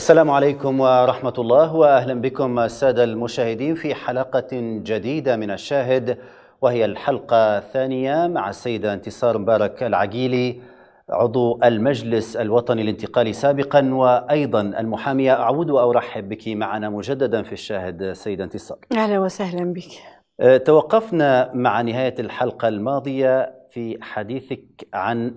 السلام عليكم ورحمة الله وأهلا بكم السادة المشاهدين في حلقة جديدة من الشاهد وهي الحلقة الثانية مع السيدة انتصار مبارك العقيلي عضو المجلس الوطني الانتقالي سابقا وأيضا المحامية أعود وأرحب بك معنا مجددا في الشاهد سيدة انتصار أهلا وسهلا بك أه، توقفنا مع نهاية الحلقة الماضية في حديثك عن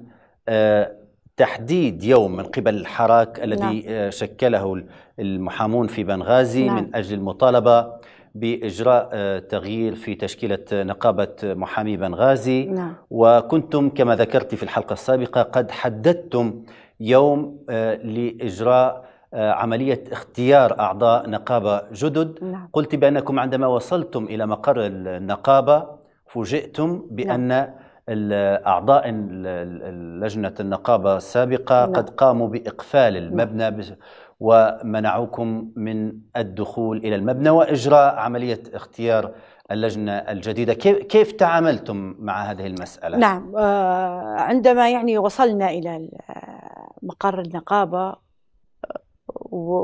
أه، تحديد يوم من قبل الحراك الذي نعم. آه، شكله المحامون في بنغازي نعم. من أجل المطالبة بإجراء آه، تغيير في تشكيلة نقابة محامي بنغازي نعم. وكنتم كما ذكرت في الحلقة السابقة قد حددتم يوم آه، لإجراء عملية اختيار أعضاء نقابة جدد نعم. قلت بأنكم عندما وصلتم إلى مقر النقابة فوجئتم بأن نعم. أعضاء لجنة النقابة السابقة نعم. قد قاموا بإقفال نعم. المبنى ومنعوكم من الدخول إلى المبنى وإجراء عملية اختيار اللجنة الجديدة كيف, تعاملتم مع هذه المسألة؟ نعم آه، عندما يعني وصلنا إلى مقر النقابة آه،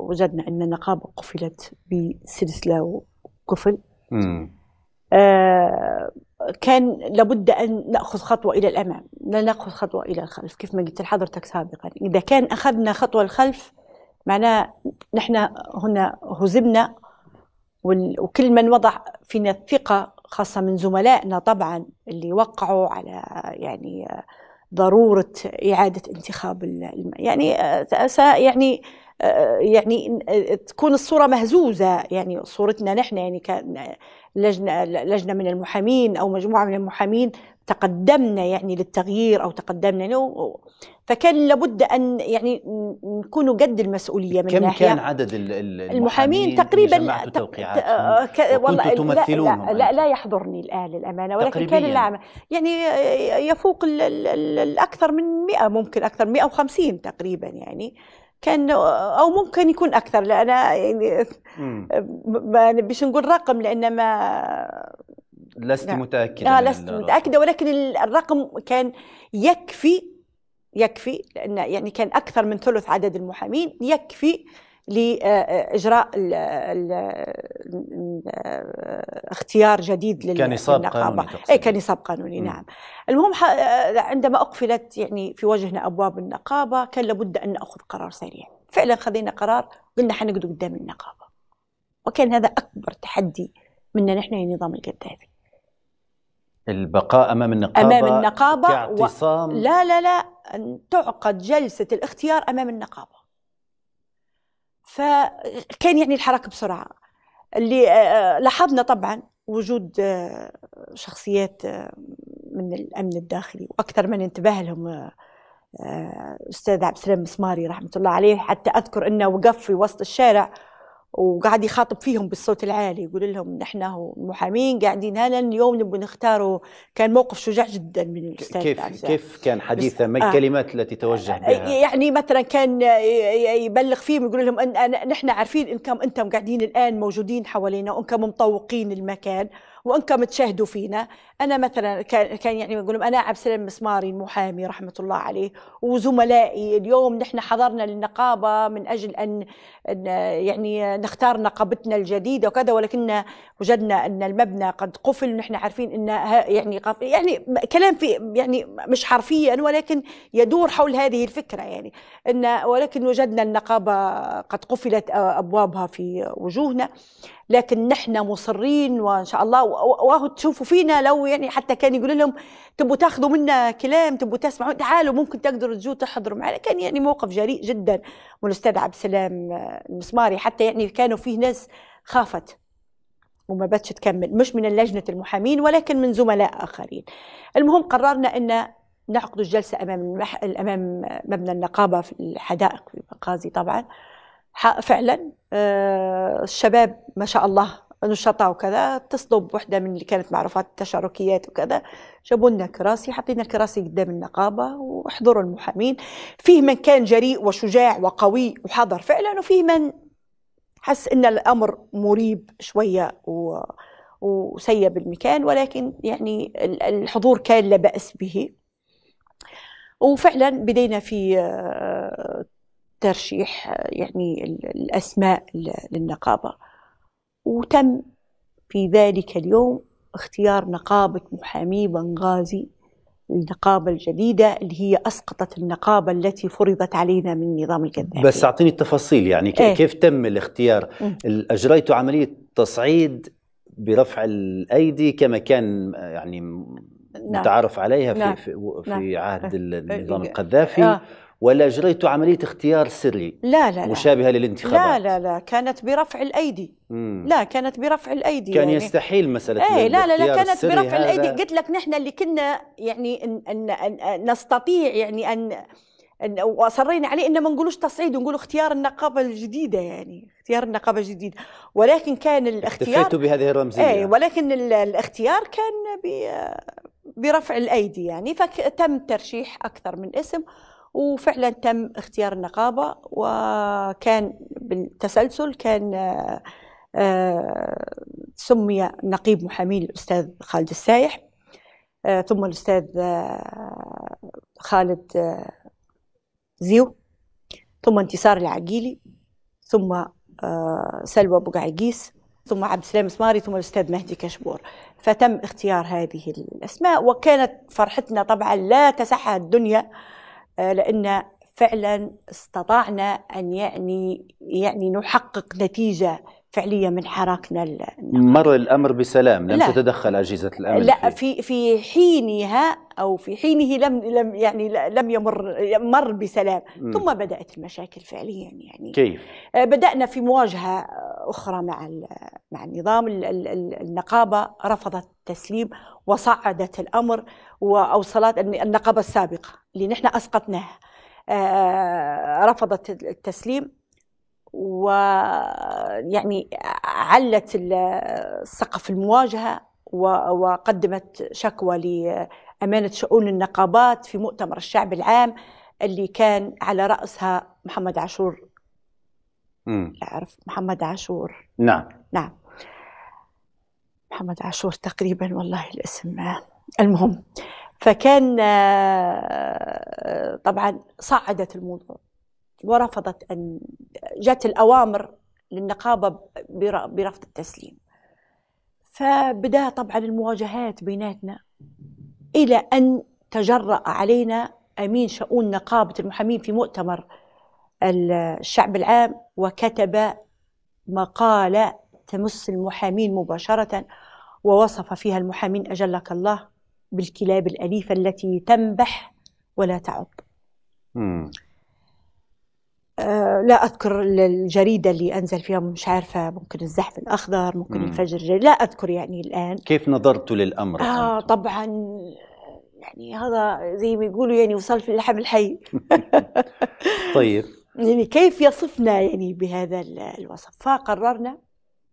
وجدنا أن النقابة قفلت بسلسلة وقفل آه، كان لابد ان ناخذ خطوه الى الامام لا ناخذ خطوه الى الخلف كيف ما قلت لحضرتك سابقا اذا كان اخذنا خطوه الخلف معناه نحن هنا هزمنا وكل من وضع فينا الثقه خاصه من زملائنا طبعا اللي وقعوا على يعني ضروره اعاده انتخاب يعني آه، يعني آه، يعني تكون الصوره مهزوزه يعني صورتنا نحن يعني كان لجنه لجنه من المحامين او مجموعه من المحامين تقدمنا يعني للتغيير او تقدمنا يعني، فكان لابد ان يعني نكونوا قد المسؤوليه من كم ناحيه كم كان عدد المحامين, المحامين تقريبا تق... آه، والله لا, لا, لا, يحضرني الان للامانه ولكن كان العام يعني يفوق الاكثر من 100 ممكن اكثر 150 تقريبا يعني كان او ممكن يكون اكثر لان يعني ما نبيش يعني نقول رقم لان ما لست نعم. متاكده لا آه، لست متاكده ولكن الرقم كان يكفي يكفي لان يعني كان اكثر من ثلث عدد المحامين يكفي لاجراء اختيار جديد إيه، كنصاب قانوني اي كنصاب قانوني نعم المهم عندما اقفلت يعني في وجهنا ابواب النقابه كان لابد ان ناخذ قرار سريع فعلا خذينا قرار قلنا حنقعد قدام النقابه وكان هذا اكبر تحدي منا نحن نظام القذافي البقاء امام النقابه امام النقابه كاعتصام و... لا لا لا ان تعقد جلسه الاختيار امام النقابه فكان يعني الحركة بسرعه اللي آه، آه، لاحظنا طبعا وجود آه، شخصيات من الامن الداخلي واكثر من انتبه لهم استاذ عبد السلام مسماري رحمه الله عليه حتى اذكر انه وقف في وسط الشارع وقاعد يخاطب فيهم بالصوت العالي يقول لهم نحن محامين قاعدين هنا اليوم نبغى نختاروا كان موقف شجاع جدا من الاستاذ كيف عزيز. كيف كان حديثه ما آه. الكلمات آه التي توجه آه، بها يعني مثلا كان يبلغ فيهم يقول لهم أن نحن عارفين انكم انتم قاعدين الان موجودين حوالينا وانكم مطوقين المكان وانكم تشاهدوا فينا انا مثلا كان يعني بقول انا عبد السلام مسماري المحامي رحمه الله عليه وزملائي اليوم نحن حضرنا للنقابه من اجل ان يعني نختار نقابتنا الجديده وكذا ولكن وجدنا ان المبنى قد قفل ونحن عارفين ان يعني يعني كلام في يعني مش حرفيا ولكن يدور حول هذه الفكره يعني ان ولكن وجدنا النقابه قد قفلت ابوابها في وجوهنا لكن نحن مصرين وان شاء الله واهو تشوفوا فينا لو يعني حتى كان يقول لهم تبوا تاخذوا منا كلام تبوا تسمعوا تعالوا ممكن تقدروا تجوا تحضروا معنا كان يعني موقف جريء جدا من الاستاذ عبد السلام آه، المسماري حتى يعني كانوا فيه ناس خافت وما بدش تكمل مش من لجنه المحامين ولكن من زملاء اخرين المهم قررنا ان نعقد الجلسه امام امام مبنى النقابه في الحدائق في المقاضي طبعا فعلا آه، الشباب ما شاء الله نشطاء وكذا اتصلوا بوحده من اللي كانت معروفات التشاركيات وكذا جابوا لنا كراسي حطينا الكراسي قدام النقابه وحضروا المحامين فيه من كان جريء وشجاع وقوي وحضر فعلا وفيه من حس ان الامر مريب شويه و... وسيب المكان ولكن يعني الحضور كان لا باس به وفعلا بدينا في آه، ترشيح يعني الأسماء للنقابة وتم في ذلك اليوم اختيار نقابة محامي بنغازي النقابة الجديدة اللي هي أسقطت النقابة التي فرضت علينا من نظام القذافي بس أعطيني التفاصيل يعني كيف, ايه؟ كيف تم الاختيار أجريتوا عملية تصعيد برفع الأيدي كما كان يعني نعم. متعارف عليها في, نعم. في, عهد نعم. عهد إيه. إيه. النظام القذافي نعم. ولا جريت عملية اختيار سري لا لا مشابهة للانتخابات لا لا لا كانت برفع الأيدي مم. لا كانت برفع الأيدي كان يعني يستحيل مسألة ايه لا لا لا كانت برفع هذا. الأيدي قلت لك نحن اللي كنا يعني أن أن أن نستطيع يعني أن واصرينا عليه ان ما نقولوش تصعيد نقول اختيار النقابه الجديده يعني اختيار النقابه الجديده ولكن كان الاختيار اكتفيتوا بهذه الرمزيه اي ولكن الاختيار كان برفع الايدي يعني فتم ترشيح اكثر من اسم وفعلا تم اختيار النقابة وكان بالتسلسل كان آه، آه، سمي نقيب محامين الأستاذ خالد السايح آه، ثم الأستاذ خالد زيو ثم انتصار العقيلي ثم سلوى أبو ثم عبد السلام سماري ثم الأستاذ مهدي كشبور فتم اختيار هذه الأسماء وكانت فرحتنا طبعا لا تسعها الدنيا آه، لأن فعلا استطعنا أن يعني يعني نحقق نتيجة فعليا من حراكنا مر الأمر بسلام لم لا. تتدخل أجهزة الأمن لا في في حينها أو في حينه لم لم يعني لم يمر مر بسلام م. ثم بدأت المشاكل فعليا يعني كيف آه، بدأنا في مواجهة أخرى مع مع النظام النقابة رفضت التسليم وصعدت الأمر وأوصلت النقابة السابقة اللي نحن أسقطناها آه، رفضت التسليم ويعني علت سقف المواجهة وقدمت شكوى لأمانة شؤون النقابات في مؤتمر الشعب العام اللي كان على رأسها محمد عاشور أعرف محمد عاشور نعم نعم محمد عاشور تقريبا والله الاسم المهم فكان آه، طبعا صعدت الموضوع ورفضت أن جت الأوامر للنقابة برفض التسليم فبدا طبعا المواجهات بيناتنا إلى أن تجرأ علينا أمين شؤون نقابة المحامين في مؤتمر الشعب العام وكتب مقالة تمس المحامين مباشرة ووصف فيها المحامين أجلك الله بالكلاب الأليفة التي تنبح ولا تعض آه، لا أذكر الجريدة اللي أنزل فيها مش عارفة ممكن الزحف الأخضر ممكن مم. الفجر لا أذكر يعني الآن كيف نظرت للأمر؟ آه أنت؟ طبعا يعني هذا زي ما يقولوا يعني وصل في اللحم الحي طيب يعني كيف يصفنا يعني بهذا الوصف فقررنا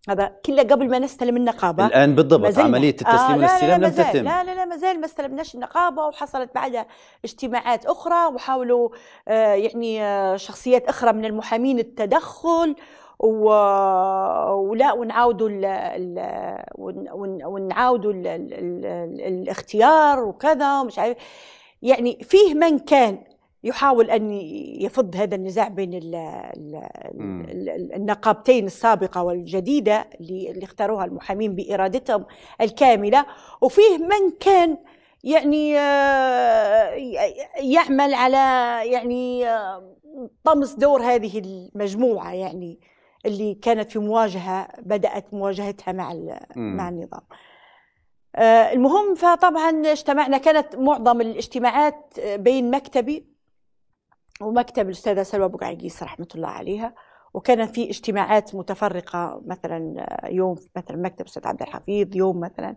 هذا كله قبل ما نستلم النقابه الان بالضبط عمليه التسليم آه والاستلام لم تتم لا لا لا ما زال ما استلمناش النقابه وحصلت بعدها اجتماعات اخرى وحاولوا آه يعني آه شخصيات اخرى من المحامين التدخل و... ولا ونعاودوا ال... ال... ون... ونعاودوا ال... ال... ال... الاختيار وكذا ومش عارف يعني فيه من كان يحاول ان يفض هذا النزاع بين ال ال النقابتين السابقه والجديده اللي اختاروها المحامين بارادتهم الكامله وفيه من كان يعني آه، يعمل على يعني آه، طمس دور هذه المجموعه يعني اللي كانت في مواجهه بدات مواجهتها مع مع النظام. آه، المهم فطبعا اجتمعنا كانت معظم الاجتماعات بين مكتبي ومكتب الأستاذة سلوى أبو رحمة الله عليها وكان في اجتماعات متفرقة مثلا آه، يوم مثلا مكتب الأستاذ عبد الحفيظ يوم مثلا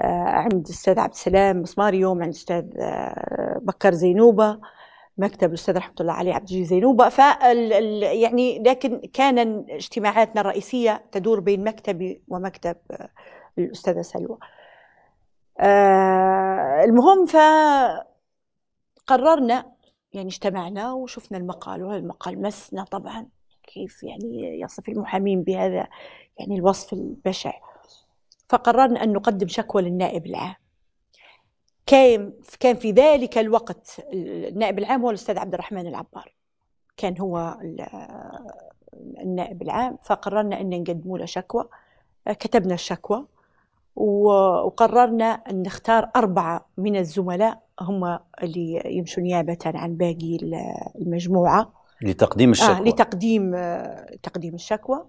آه، عند الأستاذ عبد السلام مسماري يوم عند الأستاذ آه، بكر زينوبة مكتب الاستاذ رحمه الله عليه عبد الجليل زينوبه ف يعني لكن كان اجتماعاتنا الرئيسيه تدور بين مكتبي ومكتب الاستاذه سلوى المهم فقررنا يعني اجتمعنا وشفنا المقال وهذا المقال مسنا طبعا كيف يعني يصف المحامين بهذا يعني الوصف البشع فقررنا أن نقدم شكوى للنائب العام كان كان في ذلك الوقت النائب العام هو الأستاذ عبد الرحمن العبار كان هو النائب العام فقررنا أن نقدم له شكوى كتبنا الشكوى وقررنا أن نختار أربعة من الزملاء هم اللي يمشوا نيابة عن باقي المجموعة لتقديم آه، الشكوى آه لتقديم آه تقديم الشكوى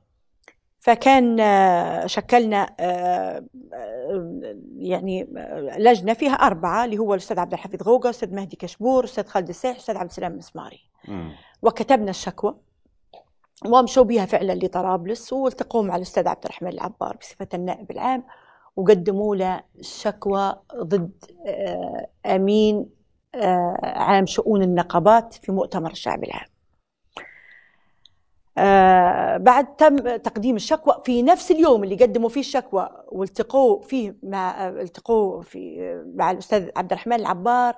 فكان آه شكلنا آه, آه، يعني آه، لجنه فيها اربعه اللي هو الاستاذ عبد الحفيظ غوغا، الاستاذ مهدي كشبور، الاستاذ خالد السيح، الاستاذ عبد السلام المسماري. وكتبنا الشكوى ومشوا بها فعلا لطرابلس والتقوا مع الاستاذ عبد الرحمن العبار بصفه النائب العام وقدموا له شكوى ضد آه، امين آه، عام شؤون النقابات في مؤتمر الشعب العام. آه، بعد تم تقديم الشكوى في نفس اليوم اللي قدموا فيه الشكوى والتقوا فيه مع التقوا في مع الاستاذ عبد الرحمن العبار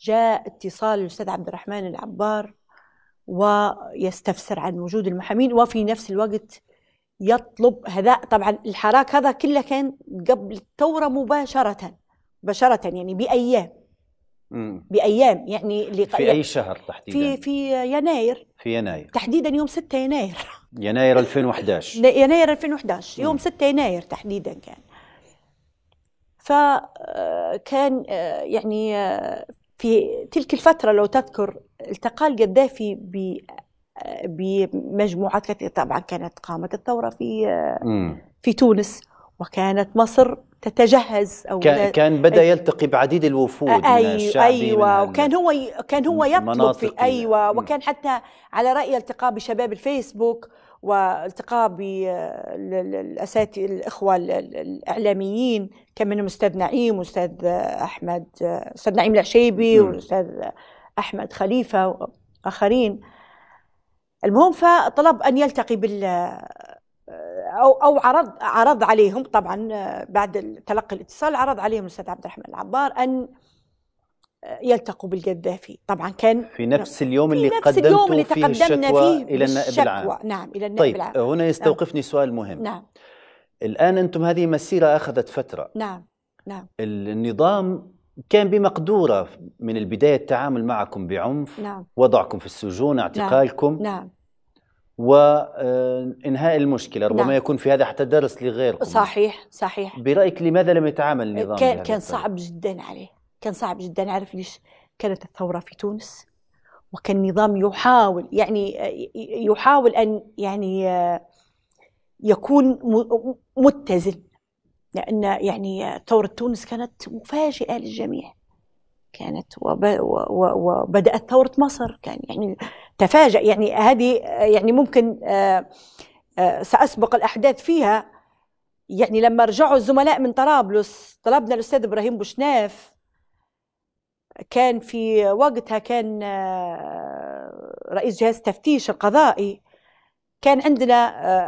جاء اتصال الاستاذ عبد الرحمن العبار ويستفسر عن وجود المحامين وفي نفس الوقت يطلب هذا طبعا الحراك هذا كله كان قبل الثورة مباشرة مباشرة يعني بأيام بأيام يعني اللي في أي شهر تحديدا؟ في في يناير في يناير تحديدا يوم 6 يناير يناير 2011 يناير 2011 يوم 6 يناير تحديدا كان فكان آه، آه، يعني آه، في تلك الفترة لو تذكر التقى القذافي بمجموعات كثيرة طبعا كانت قامت الثورة في في تونس وكانت مصر تتجهز او كان, كان بدا يلتقي بعديد الوفود أيوة من الشعبيه ايوه من وكان هو كان هو يطلب في ايوه وكان حتى على راي التقاء بشباب الفيسبوك والتقاء بالاساتذه الاخوه الاعلاميين كان منهم استاذ نعيم واستاذ احمد استاذ نعيم العشيبي والاستاذ احمد خليفه واخرين المهم فطلب ان يلتقي بال او او عرض عرض عليهم طبعا بعد تلقي الاتصال عرض عليهم الاستاذ عبد الرحمن العبار ان يلتقوا بالقذافي طبعا كان في نفس اليوم اللي نفس اليوم اللي فيه تقدمنا فيه الى النائب العام نعم الى النائب طيب العام هنا نعم. يستوقفني نعم سؤال مهم نعم الان انتم هذه مسيره اخذت فتره نعم نعم النظام كان بمقدوره من البدايه التعامل معكم بعنف نعم. وضعكم في السجون نعم. اعتقالكم نعم, نعم. وانهاء آه، المشكله ربما نعم. يكون في هذا حتى درس لغيركم صحيح صحيح برايك لماذا لم يتعامل آه، النظام كان كان صعب جدا عليه كان صعب جدا عارف ليش كانت الثوره في تونس وكان النظام يحاول يعني آه، يحاول ان يعني يكون متزن لأن يعني ثورة تونس كانت مفاجئة للجميع كانت وبدأت ثورة مصر كان يعني تفاجأ يعني هذه يعني ممكن آه، آه، سأسبق الأحداث فيها يعني لما رجعوا الزملاء من طرابلس طلبنا الأستاذ إبراهيم بوشناف كان في وقتها كان آه، رئيس جهاز التفتيش القضائي كان عندنا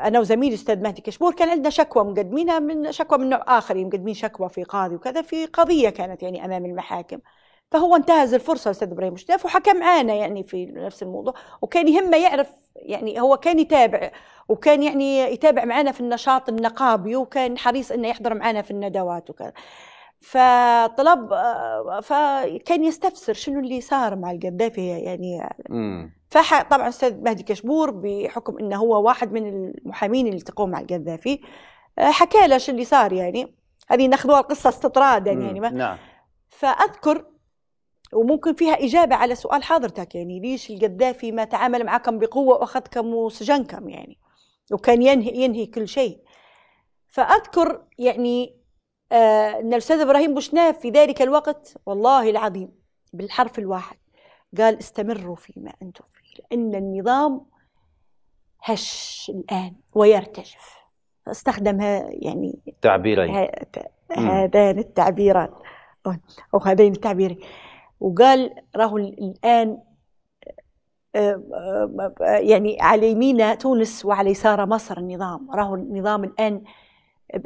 آه، انا وزميلي الاستاذ مهدي كشبور كان عندنا شكوى مقدمينها من شكوى من نوع اخر يعني مقدمين شكوى في قاضي وكذا في قضيه كانت يعني امام المحاكم فهو انتهز الفرصه الاستاذ ابراهيم مشتاف وحكى معانا يعني في نفس الموضوع وكان يهمه يعرف يعني هو كان يتابع وكان يعني يتابع معنا في النشاط النقابي وكان حريص انه يحضر معنا في الندوات وكذا فطلب آه، فكان يستفسر شنو اللي صار مع القذافي يعني, يعني فطبعا استاذ مهدي كشبور بحكم انه هو واحد من المحامين اللي التقوا مع القذافي آه، حكى له شو اللي صار يعني هذه ناخذوها القصه استطرادا يعني ما نعم. فاذكر وممكن فيها اجابه على سؤال حضرتك يعني ليش القذافي ما تعامل معكم بقوه واخذكم وسجنكم يعني وكان ينهي ينهي كل شيء فاذكر يعني آه ان الاستاذ ابراهيم بوشناف في ذلك الوقت والله العظيم بالحرف الواحد قال استمروا فيما انتم فيه لأن النظام هش الآن ويرتجف استخدم يعني تعبيرين هذان التعبيران أو هذين التعبيرين وقال راهو الآن آه، آه، آه، يعني على يمين تونس وعلى يسار مصر النظام راهو النظام الآن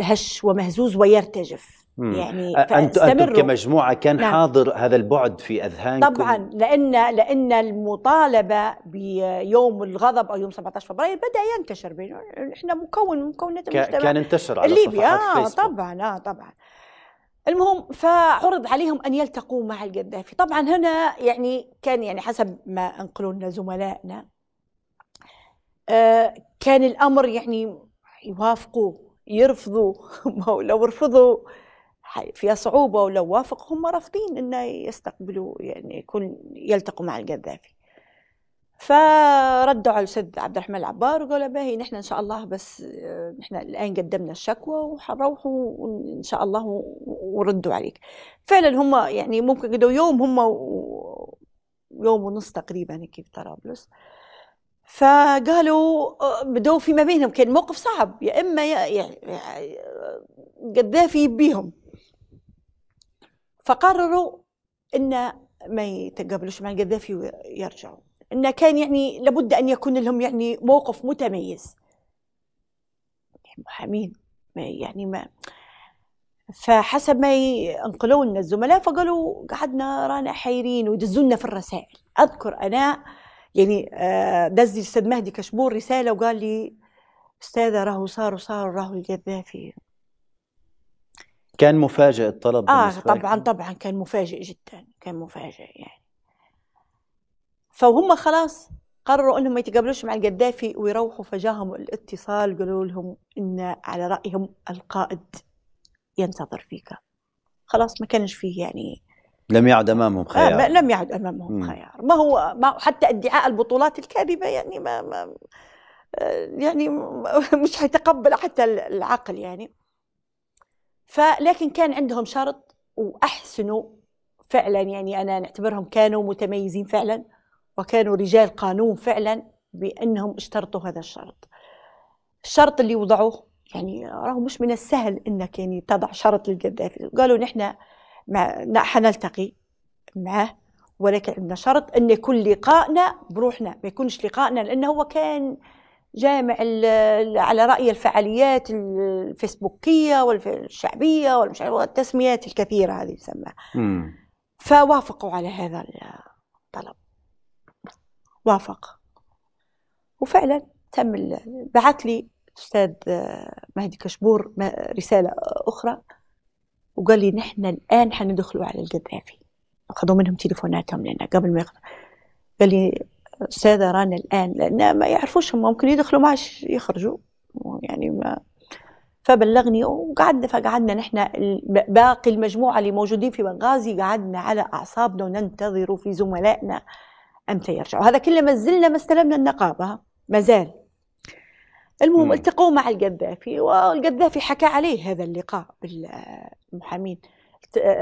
هش ومهزوز ويرتجف يعني أنتم كمجموعة كان نعم. حاضر هذا البعد في أذهانكم طبعا لأن لأن المطالبة بيوم الغضب أو يوم 17 فبراير بدأ ينتشر بين إحنا مكون من مكونات المجتمع كان انتشر على الليبي. صفحات آه فيسبوك طبعا آه طبعا المهم فعرض عليهم أن يلتقوا مع القذافي طبعا هنا يعني كان يعني حسب ما أنقلوا لنا زملائنا آه كان الأمر يعني يوافقوا يرفضوا لو رفضوا فيها صعوبة ولو وافق هم رافضين أنه يستقبلوا يعني يكون يلتقوا مع القذافي فردوا على الاستاذ عبد الرحمن العبار وقالوا باهي نحن ان شاء الله بس نحن الان قدمنا الشكوى وحنروحوا ان شاء الله وردوا عليك فعلا هم يعني ممكن قدوا يوم هم يوم ونص تقريبا هيك في طرابلس فقالوا بدوا فيما بينهم كان موقف صعب يا اما يا يعني قذافي يبيهم فقرروا ان ما يتقابلوش مع القذافي ويرجعوا ان كان يعني لابد ان يكون لهم يعني موقف متميز محامين ما يعني ما فحسب ما ينقلوا لنا الزملاء فقالوا قعدنا رانا حيرين ويدزونا في الرسائل اذكر انا يعني آه، دز الاستاذ مهدي كشبور رساله وقال لي استاذه راهو صار وصار راهو القذافي كان مفاجئ الطلب آه بالنسبة طبعا لك. طبعا كان مفاجئ جدا كان مفاجئ يعني فهم خلاص قرروا انهم ما يتقابلوش مع القذافي ويروحوا فجاهم الاتصال قالوا لهم ان على رايهم القائد ينتظر فيك خلاص ما كانش فيه يعني لم يعد امامهم آه، خيار آه لم يعد امامهم م. خيار ما هو ما حتى ادعاء البطولات الكاذبه يعني ما, ما آه، يعني مش حيتقبل حتى العقل يعني فلكن كان عندهم شرط وأحسنوا فعلا يعني أنا نعتبرهم كانوا متميزين فعلا وكانوا رجال قانون فعلا بأنهم اشترطوا هذا الشرط الشرط اللي وضعوه يعني راه مش من السهل انك يعني تضع شرط للقذافي قالوا نحن مع حنلتقي معه ولكن عندنا شرط ان يكون لقائنا بروحنا ما يكونش لقائنا لانه هو كان جامع على رأي الفعاليات الفيسبوكية والشعبية والتسميات الكثيرة هذه تسمى فوافقوا على هذا الطلب وافق وفعلا تم بعث لي الأستاذ مهدي كشبور رسالة أخرى وقال لي نحن الآن حندخلوا على القذافي أخذوا منهم تليفوناتهم لنا قبل ما يخلص قال لي السادة رانا الآن لأن ما يعرفوش هم ممكن يدخلوا معش يخرجوا يعني ما فبلغني وقعدنا فقعدنا نحن باقي المجموعة اللي موجودين في بنغازي قعدنا على أعصابنا وننتظر في زملائنا أمتى يرجعوا هذا كله ما زلنا ما استلمنا النقابة ما زال المهم التقوا مع القذافي والقذافي حكى عليه هذا اللقاء بالمحامين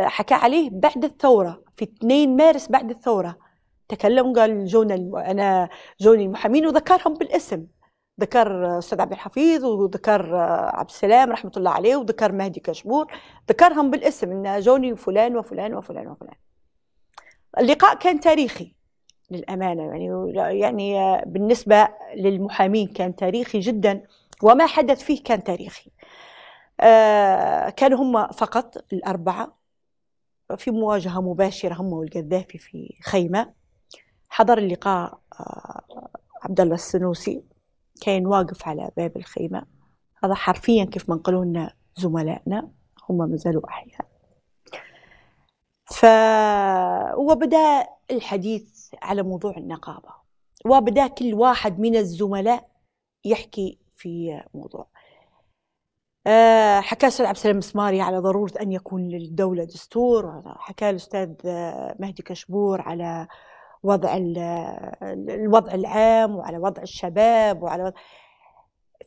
حكى عليه بعد الثورة في 2 مارس بعد الثورة تكلم قال جونا انا جوني المحامين وذكرهم بالاسم ذكر استاذ عبد الحفيظ وذكر عبد السلام رحمه الله عليه وذكر مهدي كشبور ذكرهم بالاسم ان جوني فلان وفلان وفلان وفلان اللقاء كان تاريخي للامانه يعني يعني بالنسبه للمحامين كان تاريخي جدا وما حدث فيه كان تاريخي آه كانوا هم فقط الاربعه في مواجهه مباشره هم والقذافي في خيمه حضر اللقاء آه، عبد الله السنوسي كان واقف على باب الخيمة هذا حرفيا كيف ما نقولوا لنا زملائنا هم ما زالوا أحياء ف وبدا الحديث على موضوع النقابة وبدا كل واحد من الزملاء يحكي في موضوع آه، حكى الأستاذ عبد السلام السماري على ضرورة أن يكون للدولة دستور حكى الأستاذ مهدي كشبور على وضع الوضع العام وعلى وضع الشباب وعلى وضع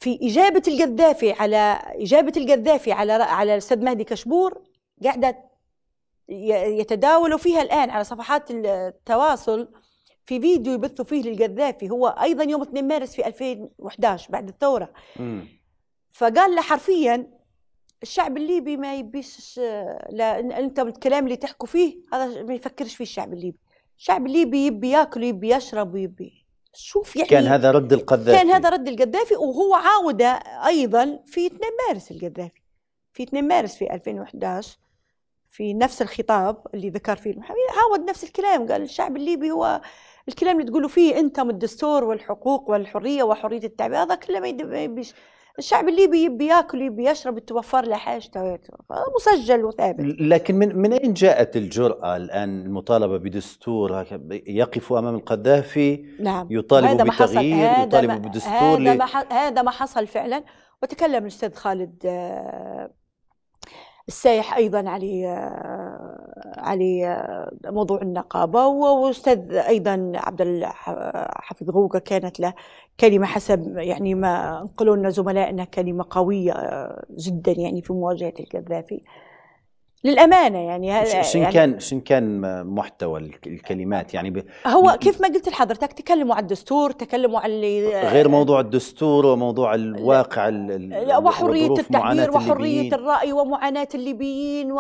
في إجابة القذافي على إجابة القذافي على على الأستاذ مهدي كشبور قاعدة يتداولوا فيها الآن على صفحات التواصل في فيديو يبثوا فيه للقذافي هو أيضا يوم 2 مارس في 2011 بعد الثورة م. فقال له حرفيا الشعب الليبي ما يبيش لا انت الكلام اللي تحكوا فيه هذا ما يفكرش فيه الشعب الليبي الشعب الليبي يبي ياكل يبي يشرب ويبي شوف يعني كان هذا رد القذافي كان هذا رد القذافي وهو عاود ايضا في 2 مارس القذافي في 2 مارس في 2011 في نفس الخطاب اللي ذكر فيه المحامي عاود نفس الكلام قال الشعب الليبي هو الكلام اللي تقولوا فيه انتم الدستور والحقوق والحريه وحريه التعبير هذا كله ما يبيش الشعب الليبي يبي ياكل يبي يشرب توفر له حاجته مسجل وثابت لكن من من اين جاءت الجراه الان المطالبه بدستور يقف امام القذافي نعم يطالب هذا بتغيير ما حصل. هذا يطالب ما بدستور هذا ما, هذا ما حصل فعلا وتكلم الاستاذ خالد آه، السايح ايضا علي علي موضوع النقابه واستاذ ايضا عبد الحفيظ غوكا كانت له كلمه حسب يعني ما نقلوا لنا زملائنا كلمه قويه جدا يعني في مواجهه القذافي للامانه يعني شن يعني كان شن كان محتوى الكلمات يعني هو كيف ما قلت لحضرتك تكلموا على الدستور تكلموا على اللي غير موضوع الدستور وموضوع الواقع ال... وحريه التعبير وحريه الراي ومعاناه الليبيين و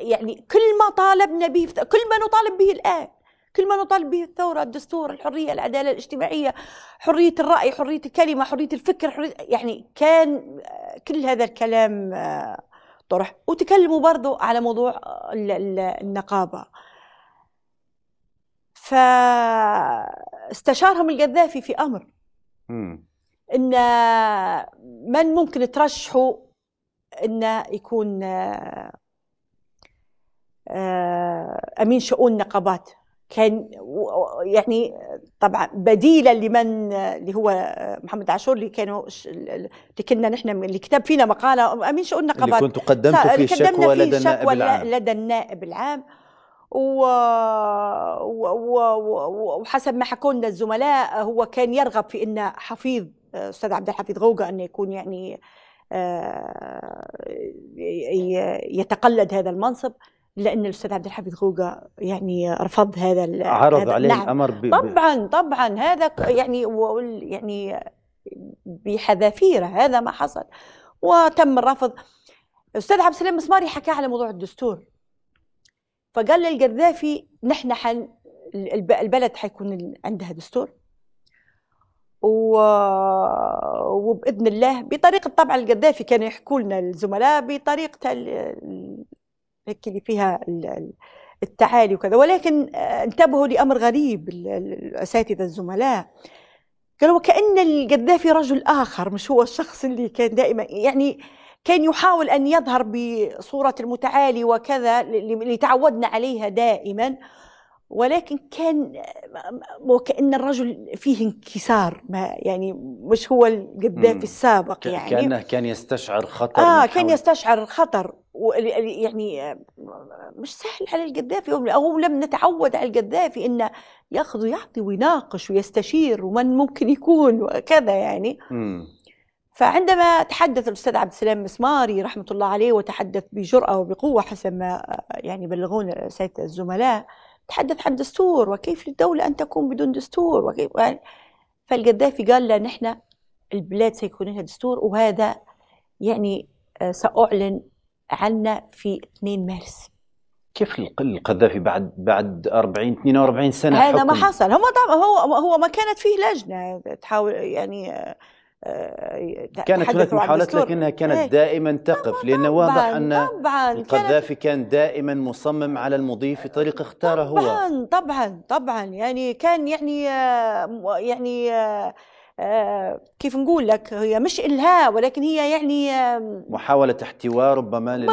يعني كل ما طالبنا به كل ما نطالب به الان كل ما نطالب به الثورة الدستور الحرية العدالة الاجتماعية حرية الرأي حرية الكلمة حرية الفكر حرية يعني كان كل هذا الكلام آه، طرح وتكلموا برضو على موضوع النقابة فاستشارهم القذافي في أمر أن من ممكن ترشحوا أنه يكون آه، أمين شؤون نقابات كان يعني طبعا بديلا لمن اللي هو محمد عاشور اللي كانوا اللي كنا نحن اللي كتب فينا مقاله امين شؤون النقابات اللي كنت قدمت فيه شكوى لدى النائب العام لدى النائب العام و... و... و... وحسب ما حكوا لنا الزملاء هو كان يرغب في ان حفيظ استاذ عبد الحفيظ غوغا انه يكون يعني آه، يتقلد هذا المنصب لان الاستاذ عبد الحفيظ غوغا يعني رفض هذا عرض هذا عليه الامر ب... طبعا طبعا هذا يعني يعني بحذافيره هذا ما حصل وتم الرفض الاستاذ عبد السلام مسماري حكى على موضوع الدستور فقال للقذافي نحن حن البلد حيكون عندها دستور و... وباذن الله بطريقه طبعا القذافي كان يحكوا لنا الزملاء بطريقه هيك اللي فيها التعالي وكذا ولكن آه، انتبهوا لامر غريب الاساتذه الزملاء قالوا وكأن القذافي رجل آخر مش هو الشخص اللي كان دائما يعني كان يحاول أن يظهر بصورة المتعالي وكذا اللي تعودنا عليها دائما ولكن كان وكأن الرجل فيه انكسار ما يعني مش هو القذافي السابق يعني كأنه كان يستشعر خطر آه كان يستشعر خطر يعني مش سهل على القذافي أو لم نتعود على القذافي إنه يأخذ ويعطي ويناقش ويستشير ومن ممكن يكون وكذا يعني مم. فعندما تحدث الأستاذ عبد السلام مسماري رحمة الله عليه وتحدث بجرأة وبقوة حسب ما يعني بلغونا السيد الزملاء تحدث عن دستور وكيف للدولة أن تكون بدون دستور وكيف يعني فالقذافي قال له نحن البلاد سيكون لها دستور وهذا يعني آه، سأعلن عنه في 2 مارس كيف القذافي بعد بعد 40 42 سنه هذا ما حصل هو هو هو ما كانت فيه لجنه تحاول يعني آه، آه، كانت هناك محاولات لكنها كانت دائما تقف لأنه واضح أن القذافي كان دائما مصمم على المضي في طريق اختاره هو طبعا طبعا طبعا يعني كان يعني آه، يعني آه، كيف نقول لك هي مش الهاء ولكن هي يعني محاوله احتواء ربما لل...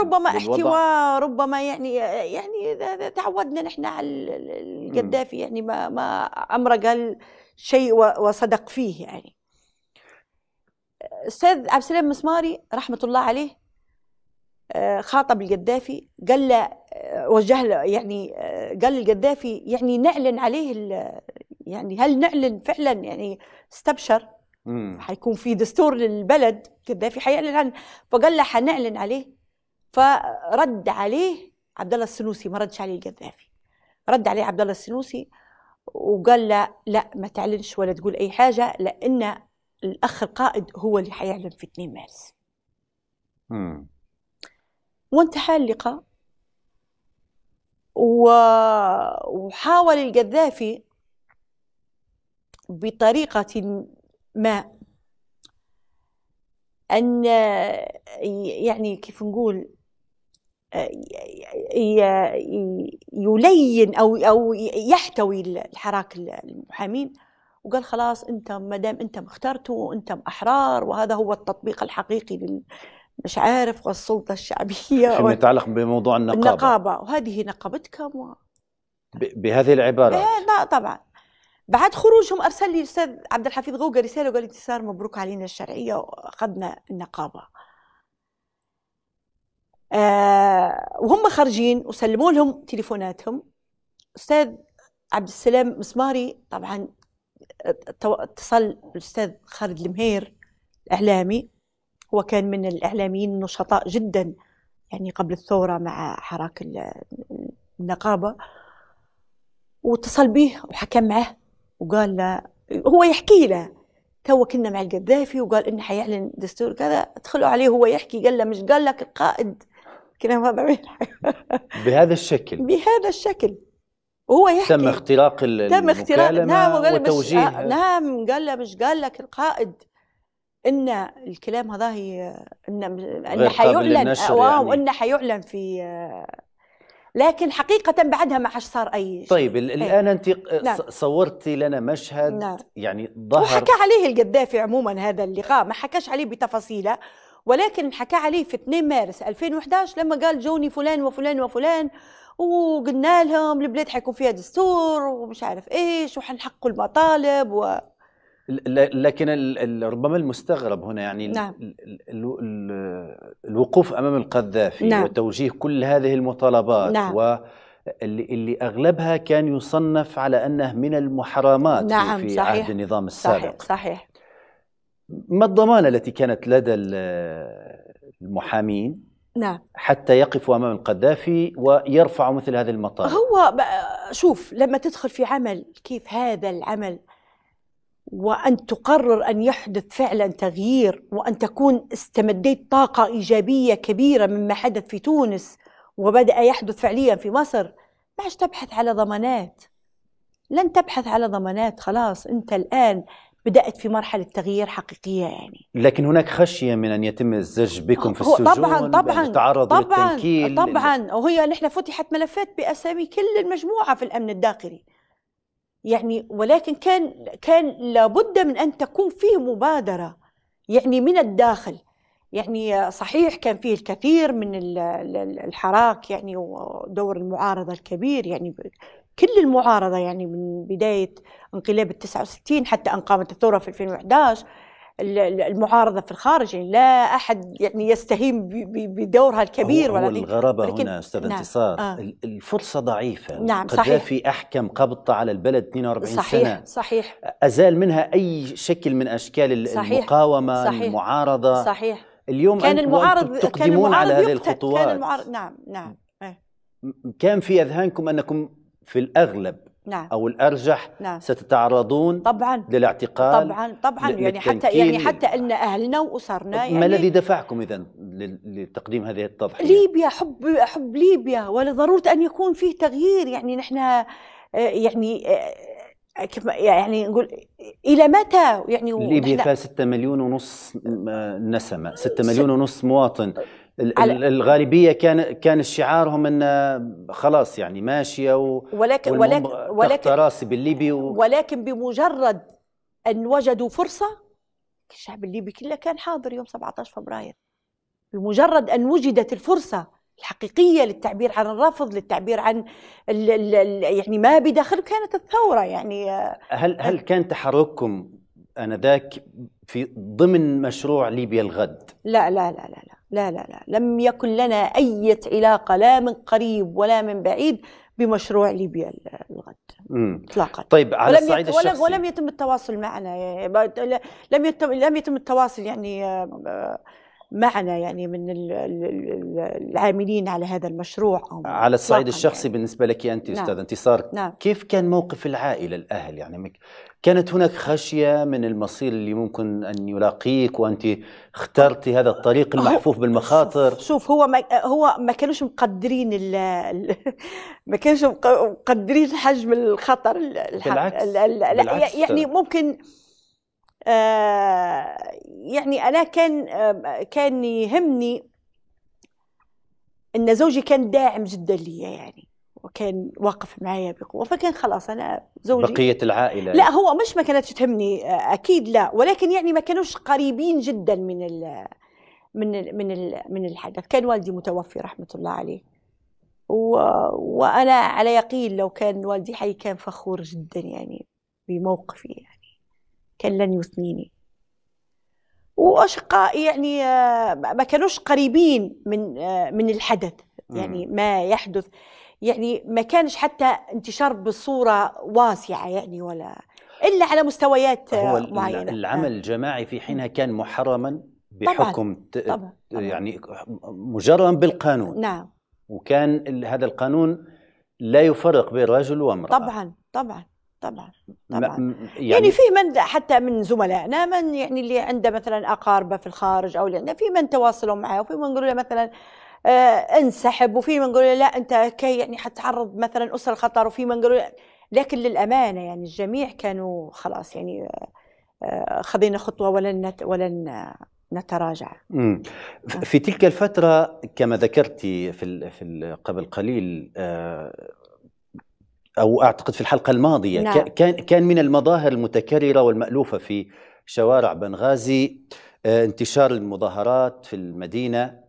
ربما احتواء ربما يعني يعني تعودنا نحن على القذافي يعني ما ما عمره قال شيء وصدق فيه يعني استاذ عبد السلام مسماري رحمه الله عليه آه، خاطب القذافي قال له آه، وجه له يعني آه، قال للقذافي يعني نعلن عليه يعني هل نعلن فعلا يعني استبشر حيكون في دستور للبلد القذافي حيعلن عنه فقال له حنعلن عليه فرد عليه عبد الله السنوسي ما ردش عليه القذافي رد عليه عبد الله السنوسي وقال له لا ما تعلنش ولا تقول اي حاجه لان الاخ القائد هو اللي حيعلن في 2 مارس امم وانتهى اللقاء و... وحاول القذافي بطريقة ما أن يعني كيف نقول يلين أو أو يحتوي الحراك المحامين وقال خلاص انت ما دام انت مخترته انت احرار وهذا هو التطبيق الحقيقي لل مش عارف والسلطة الشعبية فيما يتعلق بموضوع النقابة النقابة وهذه نقابتكم و... ب... بهذه العبارة إيه لا طبعا بعد خروجهم ارسل لي الاستاذ عبد الحفيظ غوغا رساله وقال لي انتصار مبروك علينا الشرعيه واخذنا النقابه آه وهم خارجين وسلموا لهم تليفوناتهم استاذ عبد السلام مسماري طبعا اتصل الاستاذ خالد المهير الاعلامي هو كان من الاعلاميين النشطاء جدا يعني قبل الثوره مع حراك النقابه واتصل به وحكى معه وقال له هو يحكي له تو كنا مع القذافي وقال انه حيعلن دستور كذا دخلوا عليه هو يحكي قال له مش قال لك القائد كنا وضعين بهذا الشكل بهذا الشكل هو يحكي تم اختراق تم اختراق نعم وقال مش آه نعم قال له مش قال لك القائد ان الكلام هذا هي ان ان حيعلن واو يعني. ان حيعلن في لكن حقيقة بعدها ما حش صار أي شيء طيب إيه. الآن أنت نعم. صورتي لنا مشهد نعم. يعني ظهر وحكى عليه القذافي عموما هذا اللقاء ما حكاش عليه بتفاصيله ولكن حكى عليه في 2 مارس 2011 لما قال جوني فلان وفلان وفلان وقلنا لهم البلاد حيكون فيها دستور ومش عارف ايش وحنحققوا المطالب و لكن ربما المستغرب هنا يعني نعم. الوقوف امام القذافي نعم. وتوجيه كل هذه المطالبات نعم. و اللي, اللي اغلبها كان يصنف على انه من المحرمات نعم في صحيح عهد النظام السابق صحيح صحيح ما الضمانه التي كانت لدى المحامين نعم حتى يقفوا امام القذافي ويرفعوا مثل هذه المطالب هو شوف لما تدخل في عمل كيف هذا العمل وان تقرر ان يحدث فعلا تغيير وان تكون استمديت طاقه ايجابيه كبيره مما حدث في تونس وبدا يحدث فعليا في مصر ما تبحث على ضمانات لن تبحث على ضمانات خلاص انت الان بدات في مرحله تغيير حقيقيه يعني لكن هناك خشيه من ان يتم الزج بكم في السجون طبعا طبعا تعرض طبعا للتنكيل طبعا وهي نحن فتحت ملفات باسامي كل المجموعه في الامن الداخلي يعني ولكن كان كان لابد من ان تكون فيه مبادره يعني من الداخل يعني صحيح كان فيه الكثير من الحراك يعني ودور المعارضه الكبير يعني كل المعارضة يعني من بداية انقلاب ال 69 حتى أن قامت الثورة في 2011 المعارضة في الخارج يعني لا أحد يعني يستهين بدورها الكبير هو ولا الغرابة هنا أستاذ نعم انتصار آه الفرصة ضعيفة نعم قذافي أحكم قبضة على البلد 42 صحيح سنة صحيح أزال منها أي شكل من أشكال صحيح المقاومة صحيح المعارضة صحيح اليوم كان المعارض تقدمون كان المعارض على هذه الخطوات كان المعارض نعم نعم إيه. كان في أذهانكم أنكم في الأغلب نعم. او الارجح نعم. ستتعرضون طبعا للاعتقال طبعا طبعا يعني حتى يعني حتى ان اهلنا واسرنا يعني ما الذي دفعكم اذا لتقديم هذه التضحيه؟ ليبيا حب حب ليبيا ولضروره ان يكون فيه تغيير يعني نحن آه، يعني آه، كيف يعني نقول الى متى يعني ليبيا فيها 6 مليون ونص آه، نسمه 6 مليون ونص مواطن على الغالبيه كان كان شعارهم ان خلاص يعني ماشيه و ولكن ولكن ولكن راسي بالليبي و ولكن بمجرد ان وجدوا فرصه الشعب الليبي كله كان حاضر يوم 17 فبراير بمجرد ان وجدت الفرصه الحقيقيه للتعبير عن الرفض للتعبير عن الـ الـ الـ يعني ما بداخل كانت الثوره يعني آه، هل هل كان تحرككم انذاك في ضمن مشروع ليبيا الغد؟ لا لا لا لا, لا. لا لا لا لم يكن لنا أي علاقة لا من قريب ولا من بعيد بمشروع ليبيا الغد اطلاقا طيب على ولم الصعيد يت... الشخصي ولم يتم التواصل معنا يعني لم يتم لم يتم التواصل يعني آه، آه، معنا يعني من العاملين على هذا المشروع أو على الصعيد يعني. الشخصي يعني. بالنسبه لك انت نعم. استاذ انتصار نعم. كيف كان موقف العائله الاهل يعني كانت هناك خشيه من المصير اللي ممكن ان يلاقيك وانت اخترتي هذا الطريق المحفوف بالمخاطر شوف, هو ما هو ما كانوش مقدرين ال ما كانوش مقدرين حجم الخطر بالعكس, بالعكس يعني ممكن آه، يعني أنا كان آه، كان يهمني أن زوجي كان داعم جدا ليا يعني وكان واقف معايا بقوه فكان خلاص انا زوجي بقيه العائله لا هو مش ما كانتش تهمني آه، اكيد لا ولكن يعني ما كانوش قريبين جدا من الـ من الـ من الـ من الحدث كان والدي متوفي رحمه الله عليه و وانا على يقين لو كان والدي حي كان فخور جدا يعني بموقفي يعني. كان لن يثنيني واشقائي يعني آه، ما كانوش قريبين من آه، من الحدث يعني ما يحدث يعني ما كانش حتى انتشار بصوره واسعه يعني ولا الا على مستويات آه، هو معينه العمل نعم. الجماعي في حينها كان محرما بحكم طبعا. طبعا. طبعا. يعني مجرما بالقانون نعم وكان هذا القانون لا يفرق بين رجل وامراه طبعا طبعا طبعا طبعا يعني, يعني في من حتى من زملائنا من يعني اللي عنده مثلا اقاربه في الخارج او اللي عنده في من تواصلوا معه وفي من يقولوا له مثلا آه انسحب وفي من يقولوا لا انت كي يعني حتعرض مثلا اسره الخطر وفي من يقولوا لكن للامانه يعني الجميع كانوا خلاص يعني آه, آه، خذينا خطوه ولن نت ولن نتراجع مم. في تلك الفترة كما ذكرتي في, في قبل قليل آه او اعتقد في الحلقه الماضيه نعم. كان كان من المظاهر المتكرره والمالوفه في شوارع بنغازي آه، انتشار المظاهرات في المدينه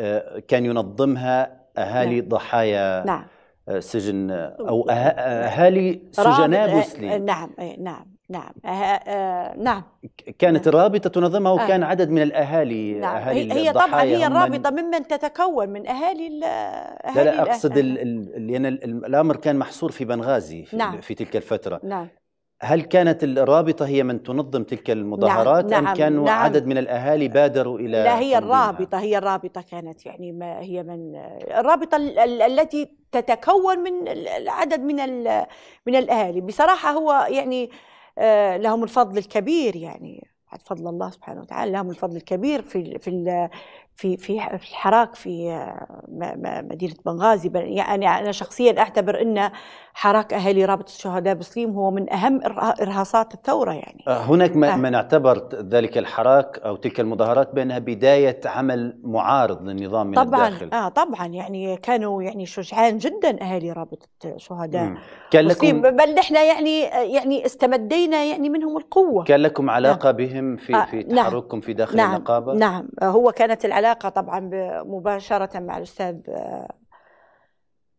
آه، كان ينظمها اهالي نعم. ضحايا نعم. آه، سجن او نعم. اهالي سجناء مسلم نعم نعم نعم آه آه, أه، نعم كانت الرابطه نعم. تنظمها أه. وكان آه. عدد من الاهالي نعم. اهالي هي طبعا هي الرابطه ممن تتكون من اهالي اهالي لا لا اقصد لان الامر كان محصور في بنغازي نعم. في تلك الفتره نعم هل كانت الرابطه هي من تنظم تلك نعم، المظاهرات نعم. ام نعم. كانوا نعم. عدد من الاهالي بادروا الى لا هي الرابطه هي الرابطه كانت يعني ما هي من الرابطه التي تتكون من العدد من من الاهالي بصراحه هو يعني آه، لهم الفضل الكبير يعني بعد فضل الله سبحانه وتعالى لهم الفضل الكبير في في في في الحراك في آه، مدينه بنغازي يعني انا شخصيا اعتبر ان حراك اهالي رابطه الشهداء بسليم هو من اهم ارهاصات الثوره يعني آه، هناك ما من اعتبر ذلك الحراك او تلك المظاهرات بانها بدايه عمل معارض للنظام من طبعا الداخل اه طبعا يعني كانوا يعني شجعان جدا اهالي رابطه الشهداء كان لكم بل نحن يعني يعني استمدينا يعني منهم القوه كان لكم نعم. علاقه نعم. بهم في آه، في نعم. تحرككم نعم. في داخل نعم. النقابه نعم هو كانت العلاقه علاقه طبعا مباشره مع الاستاذ آه،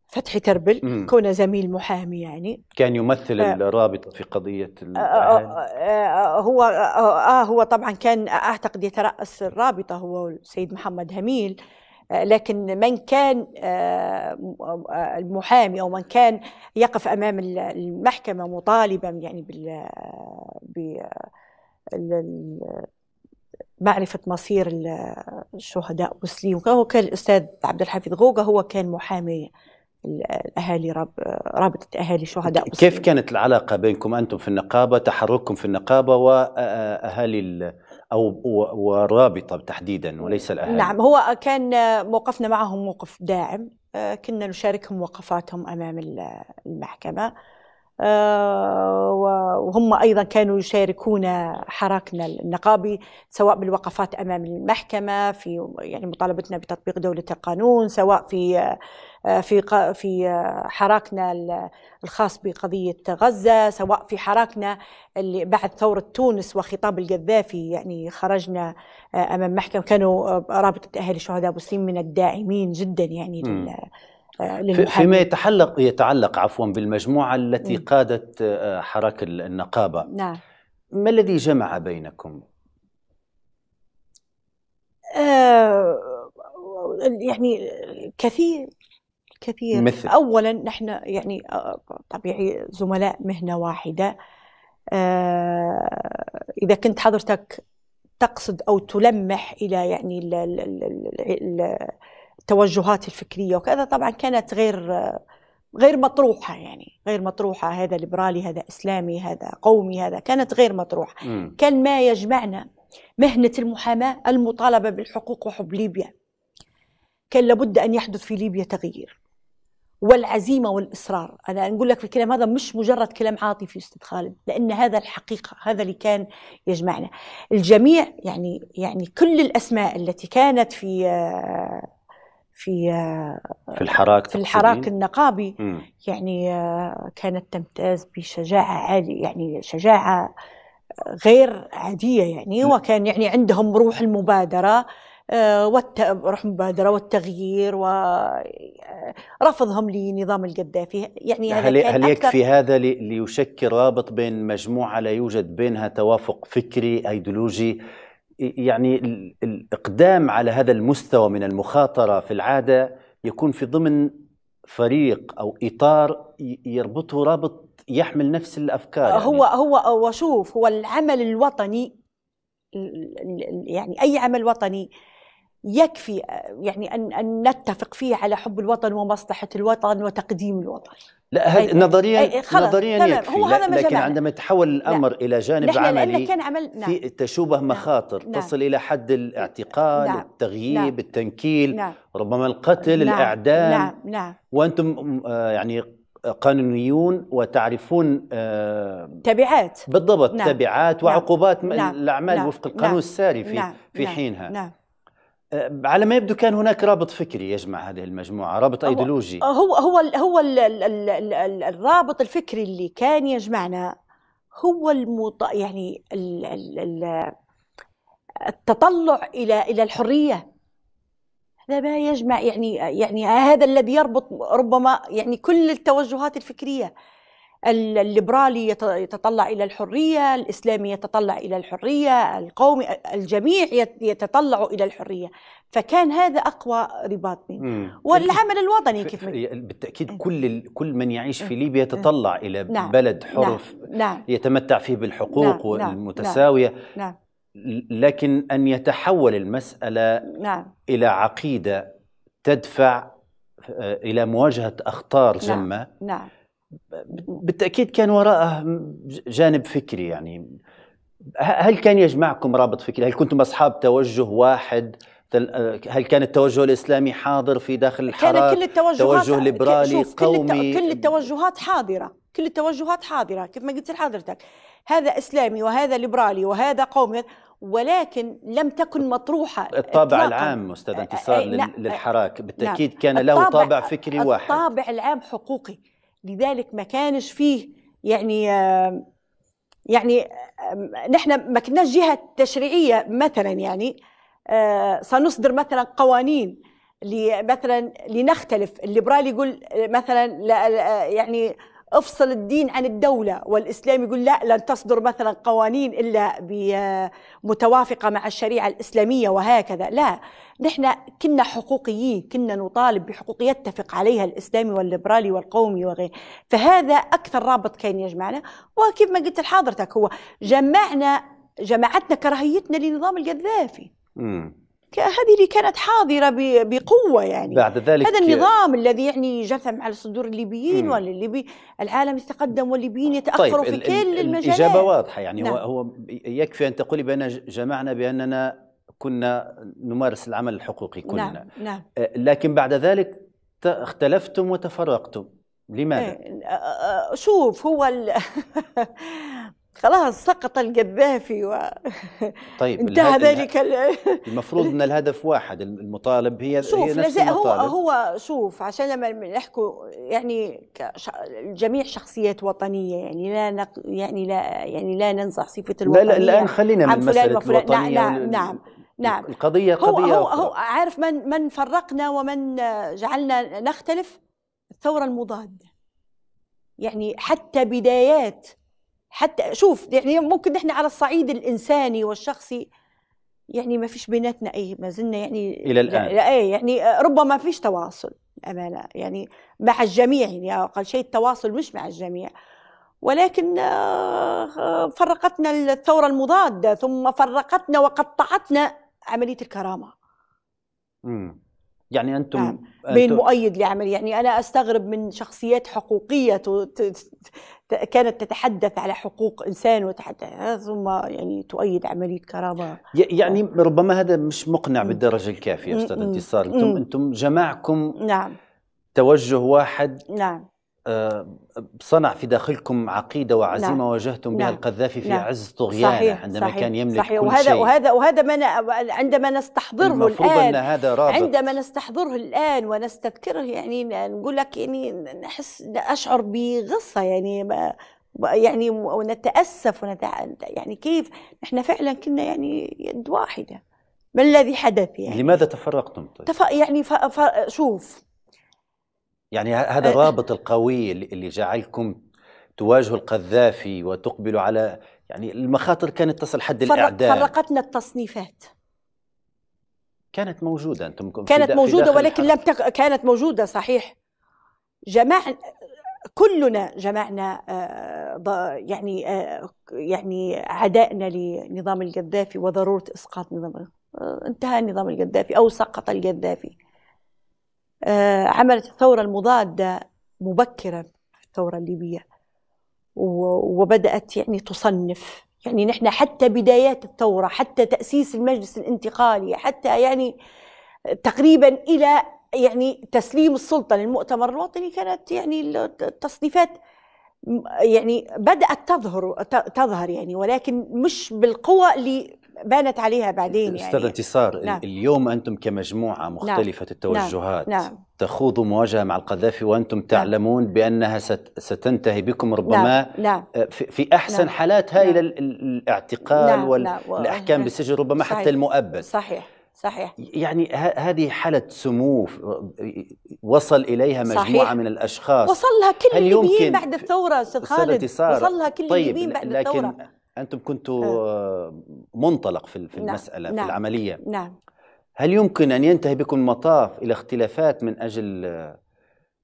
فتحي تربل كونه زميل محامي يعني كان يمثل ف... الرابطه في قضية آه،, آه،, آه هو آه هو طبعا كان أعتقد يترأس الرابطة هو السيد محمد هميل لكن من كان المحامي أو من كان يقف أمام المحكمة مطالبا يعني بال معرفة مصير الشهداء وسليم وهو كان الأستاذ عبد الحفيظ غوغا هو كان محامي الاهالي راب رابطه اهالي شهداء كيف كانت العلاقه بينكم انتم في النقابه تحرككم في النقابه واهالي آه، او ورابطه تحديدا وليس الاهالي نعم هو كان موقفنا معهم موقف داعم آه، كنا نشاركهم وقفاتهم امام المحكمه آه، وهم ايضا كانوا يشاركون حراكنا النقابي سواء بالوقفات امام المحكمه في يعني مطالبتنا بتطبيق دوله القانون سواء في آه، في في آه، حراكنا الخاص بقضيه غزه سواء في حراكنا اللي بعد ثوره تونس وخطاب القذافي يعني خرجنا امام محكمه كانوا رابطه اهالي الشهداء المسلمين من الداعمين جدا يعني فيما يتعلق يتعلق عفوا بالمجموعة التي قادت آه، حراك النقابة نعم ما الذي جمع بينكم؟ آه يعني كثير كثير مثل. اولا نحن يعني آه، طبيعي زملاء مهنه واحده آه اذا كنت حضرتك تقصد او تلمح الى يعني الـ ال ال ال توجهاتي الفكريه وكذا طبعا كانت غير غير مطروحه يعني غير مطروحه هذا ليبرالي هذا اسلامي هذا قومي هذا كانت غير مطروحه م. كان ما يجمعنا مهنه المحاماه المطالبه بالحقوق وحب ليبيا كان لابد ان يحدث في ليبيا تغيير والعزيمه والاصرار انا نقول لك الكلام هذا مش مجرد كلام عاطفي استاذ خالد لان هذا الحقيقه هذا اللي كان يجمعنا الجميع يعني يعني كل الاسماء التي كانت في آه، في آه، في الحراك في الحراك النقابي مم. يعني آه، كانت تمتاز بشجاعة عالية يعني شجاعة غير عادية يعني وكان يعني عندهم روح المبادرة آه، والت... روح المبادرة والتغيير ورفضهم لنظام القذافي يعني هل, هذا هل يكفي هذا ليشكل رابط بين مجموعة لا يوجد بينها توافق فكري أيديولوجي يعني الإقدام على هذا المستوى من المخاطرة في العادة يكون في ضمن فريق أو إطار يربطه رابط يحمل نفس الأفكار هو يعني. هو وشوف هو العمل الوطني يعني أي عمل وطني يكفي يعني أن نتفق فيه على حب الوطن ومصلحة الوطن وتقديم الوطن لا هذا نظريا نظريا تمام يكفي هو هذا ما لكن جمعنا. عندما يتحول الامر لا. الى جانب نحن عملي كان عمل نعم. في تشوبه نعم. مخاطر نعم. تصل الى حد الاعتقال نعم. التغييب نعم. التنكيل نعم. ربما القتل نعم. الاعدام نعم. نعم. وانتم آه، يعني قانونيون وتعرفون آه تبعات بالضبط نعم. تبعات نعم. وعقوبات نعم. الاعمال نعم. وفق القانون نعم. الساري في نعم. في نعم. حينها نعم. أه، على ما يبدو كان هناك رابط فكري يجمع هذه المجموعه رابط ايديولوجي آه، هو هو هو الـ الـ الـ الـ الـ الرابط الفكري اللي كان يجمعنا هو المط... يعني الـ الـ الـ التطلع الى الى الحريه هذا ما يجمع يعني يعني هذا الذي يربط ربما يعني كل التوجهات الفكريه الليبرالي يتطلع الى الحريه الاسلامي يتطلع الى الحريه القومي الجميع يتطلع الى الحريه فكان هذا اقوى رباط بين والعمل الوطني كيف يعني بالتاكيد كل كل من يعيش في ليبيا يتطلع الى نعم بلد نعم. حرف نعم يتمتع فيه بالحقوق نعم, نعم. المتساويه نعم. نعم لكن ان يتحول المساله نعم الى عقيده تدفع آه، الى مواجهه اخطار جمه نعم بالتاكيد كان وراءه جانب فكري يعني هل كان يجمعكم رابط فكري؟ هل كنتم اصحاب توجه واحد؟ هل كان التوجه الاسلامي حاضر في داخل الحراك؟ كان كل التوجهات توجه ليبرالي قومي كل التوجهات حاضره، كل التوجهات حاضره كيف ما قلت لحضرتك هذا اسلامي وهذا ليبرالي وهذا قومي ولكن لم تكن مطروحه الطابع العام استاذ انتصار للحراك نعم. بالتاكيد كان له طابع فكري واحد الطابع العام حقوقي لذلك ما كانش فيه يعني يعني نحن ما كناش جهه تشريعيه مثلا يعني آه، سنصدر مثلا قوانين مثلا لنختلف الليبرالي يقول مثلا يعني افصل الدين عن الدولة والإسلام يقول لا لن تصدر مثلا قوانين إلا متوافقة مع الشريعة الإسلامية وهكذا لا نحن كنا حقوقيين كنا نطالب بحقوق يتفق عليها الإسلامي والليبرالي والقومي وغيره فهذا أكثر رابط كان يجمعنا وكيف ما قلت لحضرتك هو جمعنا جمعتنا كراهيتنا لنظام القذافي هذه اللي كانت حاضرة بقوة يعني بعد ذلك هذا النظام الذي يعني جثم على صدور الليبيين والليبي العالم يتقدم والليبيين طيب، يتأخروا طيب في كل المجالات الإجابة واضحة يعني نعم. هو يكفي أن تقولي بأن جمعنا بأننا كنا نمارس العمل الحقوقي كلنا نعم. نعم. أه، لكن بعد ذلك اختلفتم وتفرقتم لماذا؟ إيه، أه، أه، شوف هو ال... خلاص سقط القذافي و طيب انتهى ذلك المفروض ان الهدف واحد المطالب هي شوف هي نفس هو هو شوف عشان لما نحكوا يعني الجميع شخصيات وطنيه يعني لا نق يعني لا يعني لا ننصح صفه الوطنيه لا لا الان خلينا من مساله الوطنيه نعم نعم نعم القضيه قضيه هو, هو, هو عارف من من فرقنا ومن جعلنا نختلف الثوره المضاده يعني حتى بدايات حتى شوف يعني ممكن نحن على الصعيد الانساني والشخصي يعني ما فيش بيناتنا اي ما زلنا يعني الى الان يعني اي يعني ربما ما فيش تواصل امانه يعني مع الجميع يعني اقل شيء التواصل مش مع الجميع ولكن آه، فرقتنا الثوره المضاده ثم فرقتنا وقطعتنا عمليه الكرامه امم يعني انتم نعم. بين أنتم مؤيد لعمل يعني انا استغرب من شخصيات حقوقيه كانت تتحدث على حقوق انسان وتحدث ثم يعني تؤيد عمليه كرامه يعني ربما هذا مش مقنع بالدرجه الكافيه استاذ انتصار انتم انتم جماعكم نعم توجه واحد نعم آه، صنع في داخلكم عقيده وعزيمه نعم. واجهتم بها نعم. القذافي في نعم. عز طغيانه صحيح. عندما صحيح. كان يملك صحيح. كل وهذا شيء وهذا وهذا ما عندما نستحضره المفروض الان أن هذا رابط. عندما نستحضره الان ونستذكره يعني نقول لك يعني نحس اشعر بغصه يعني ما... يعني ونتاسف ونتع... يعني كيف نحن فعلا كنا يعني يد واحده ما الذي حدث يعني لماذا تفرقتم طيب؟ تف... يعني ف... ف... شوف يعني هذا أه، أه. الرابط القوي اللي جعلكم تواجهوا القذافي وتقبلوا على يعني المخاطر كانت تصل حد فرق الاعدام فرقتنا التصنيفات كانت موجوده انتم كانت موجوده ولكن لم تق... كانت موجوده صحيح جماع كلنا جمعنا آه، يعني يعني عدائنا لنظام القذافي وضروره اسقاط نظام انتهى نظام القذافي او سقط القذافي آه، عملت الثورة المضادة مبكرا الثورة الليبية وبدأت يعني تصنف يعني نحن حتى بدايات الثورة حتى تأسيس المجلس الانتقالي حتى يعني تقريبا إلى يعني تسليم السلطة للمؤتمر الوطني كانت يعني التصنيفات يعني بدأت تظهر تظهر يعني ولكن مش بالقوة اللي بانت عليها بعدين يعني استاذ انتصار نعم. اليوم انتم كمجموعه نعم. مختلفه نعم. التوجهات نعم. تخوضوا مواجهه مع القذافي وانتم نعم. تعلمون نعم. بانها ست ستنتهي بكم نعم. ربما نعم. نعم. في احسن نعم. حالاتها نعم. الى الاعتقال نعم. والاحكام نعم. بالسجن ربما صحيح. حتى المؤبد صحيح صحيح يعني هذه حالة سمو وصل إليها مجموعة صحيح. من الأشخاص وصلها كل الليبيين بعد الثورة أستاذ خالد وصلها كل طيب الليبيين بعد لكن الثورة أنتم كنتوا آه. آه، منطلق في نعم، المسألة نعم. في العملية نعم هل يمكن أن ينتهي بكم المطاف إلى اختلافات من أجل آه،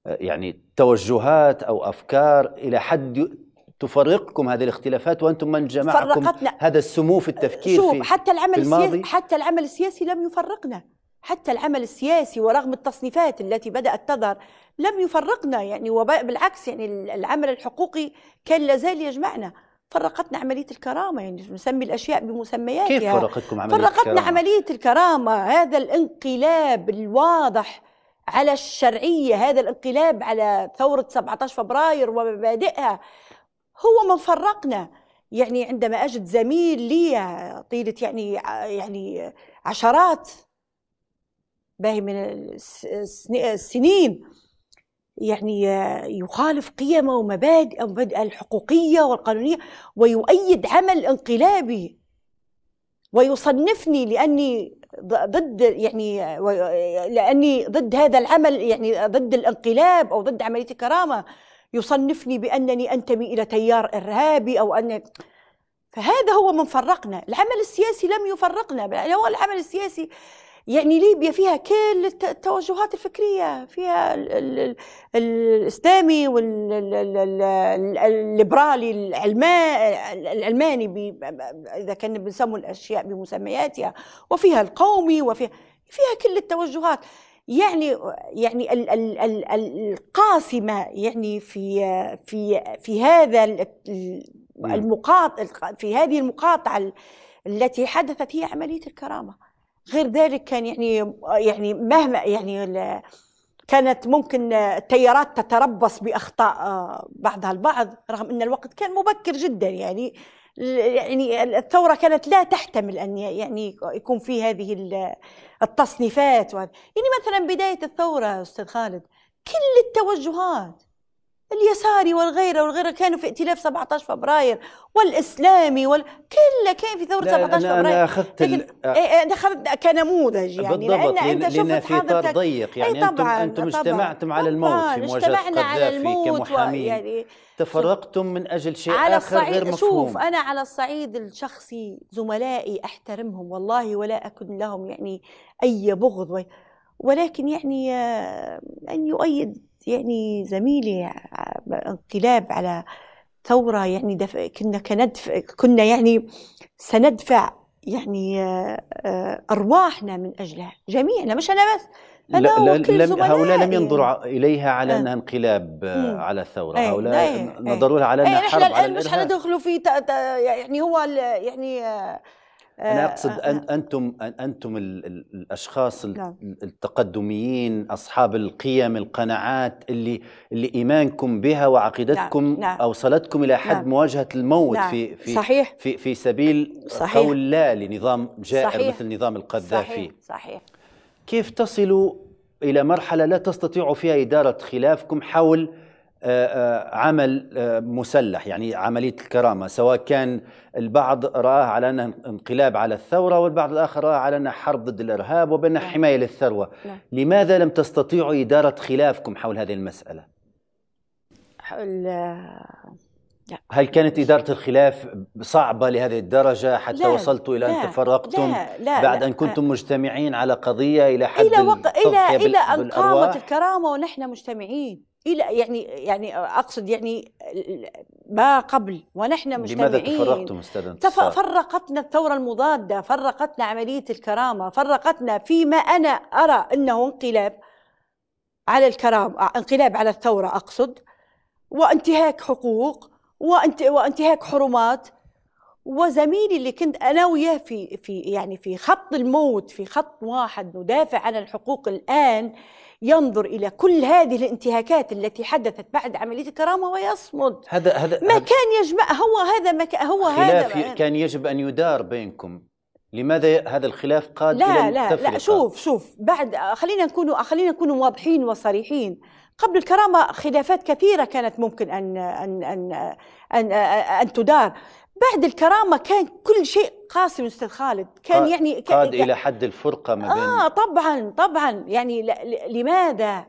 يعني توجهات أو أفكار إلى حد تفرقكم هذه الاختلافات وانتم من جمعكم فرقتنا. هذا السمو في التفكير شوف في حتى العمل في السياسي حتى العمل السياسي لم يفرقنا حتى العمل السياسي ورغم التصنيفات التي بدات تظهر لم يفرقنا يعني وبالعكس يعني العمل الحقوقي كان لازال يجمعنا فرقتنا عملية الكرامة يعني نسمي الأشياء بمسمياتها كيف فرقتكم عملية فرقتنا الكرامة؟ عملية الكرامة هذا الانقلاب الواضح على الشرعية هذا الانقلاب على ثورة 17 فبراير ومبادئها هو من فرقنا يعني عندما أجد زميل لي طيلة يعني يعني عشرات باهي من السنين يعني يخالف قيمه ومبادئ ومبادئ الحقوقيه والقانونيه ويؤيد عمل انقلابي ويصنفني لاني ضد يعني لاني ضد هذا العمل يعني ضد الانقلاب او ضد عمليه الكرامه يصنفني بانني انتمي الى تيار ارهابي او ان فهذا هو من فرقنا العمل السياسي لم يفرقنا هو العمل السياسي يعني ليبيا فيها كل التوجهات الفكرية فيها الإسلامي والليبرالي الألماني إذا كان بنسموا الأشياء بمسمياتها وفيها القومي وفيها فيها كل التوجهات يعني يعني ال ال ال القاسمة يعني في في في هذا المقاط في هذه المقاطعة التي حدثت هي عملية الكرامة غير ذلك كان يعني يعني مهما يعني كانت ممكن التيارات تتربص باخطاء آه، بعضها البعض رغم ان الوقت كان مبكر جدا يعني يعني الثوره كانت لا تحتمل ان يعني يكون في هذه التصنيفات يعني مثلا بدايه الثوره استاذ خالد كل التوجهات اليساري والغيره والغيره كانوا في ائتلاف 17 فبراير والاسلامي وال كله كان في ثوره 17 فبراير انا اخذت لكن ال... إيه، إيه، اخذت كنموذج يعني بالضبط لان انت شفت في اطار ضيق يعني إيه، انتم انتم اجتمعتم على الموت في مواجهه القذافي يعني كمحامين يعني تفرقتم من اجل شيء على اخر غير مفهوم شوف انا على الصعيد الشخصي زملائي احترمهم والله ولا اكن لهم يعني اي بغض ولكن يعني آه، ان يؤيد يعني زميلي آه، انقلاب على ثورة يعني دف... كنا كندف... كنا يعني سندفع يعني آه، آه، أرواحنا من أجلها جميعنا مش أنا بس أنا لا لم هؤلاء لم ينظروا إليها على أنها انقلاب مم. على الثورة أي هؤلاء أي إيه. نظروا لها على إيه، أنها حرب على الإرهاب مش حندخلوا في يعني هو يعني انا آه، اقصد آه، أن انتم انتم الاشخاص نعم. التقدميين اصحاب القيم القناعات اللي اللي ايمانكم بها وعقيدتكم نعم. نعم. اوصلتكم الى حد نعم. مواجهه الموت نعم. في في صحيح. في في سبيل صحيح. قول لا لنظام جائر صحيح. مثل نظام القذافي صحيح. صحيح كيف تصلوا الى مرحله لا تستطيعوا فيها اداره خلافكم حول آه، آه، عمل آه، مسلح يعني عملية الكرامة سواء كان البعض رآه على أنه انقلاب على الثورة والبعض الآخر رآه على أنه حرب ضد الإرهاب وبأنه نعم. حماية للثروة نعم. لماذا لم تستطيعوا إدارة خلافكم حول هذه المسألة؟ لا. هل كانت إدارة الخلاف صعبة لهذه الدرجة حتى وصلتوا إلى أن تفرقتم لا لا بعد لا أن كنتم مجتمعين على قضية إلى حد إلى, وق... إلى, إلى أن قامت الكرامة ونحن مجتمعين الى يعني يعني اقصد يعني ما قبل ونحن مجتمعين لماذا تفرقتم استاذ فرقتنا الثوره المضاده فرقتنا عمليه الكرامه فرقتنا فيما انا ارى انه انقلاب على الكرامه آه، انقلاب على الثوره اقصد وانتهاك حقوق وانتهاك حرمات وزميلي اللي كنت انا وياه في في يعني في خط الموت في خط واحد ندافع عن الحقوق الان ينظر الى كل هذه الانتهاكات التي حدثت بعد عمليه الكرامه ويصمد هذا هذا ما هذا كان يجمع هو هذا ما هو هذا كان يجب ان يدار بينكم لماذا هذا الخلاف قاد لا الى لا لا شوف شوف بعد خلينا نكونوا خلينا نكونوا واضحين وصريحين قبل الكرامة خلافات كثيرة كانت ممكن أن أن أن أن, أن تدار بعد الكرامه كان كل شيء قاسي استاذ خالد كان قاد آه، يعني آه، كان قاد الى حد الفرقه ما بين اه طبعا طبعا يعني لماذا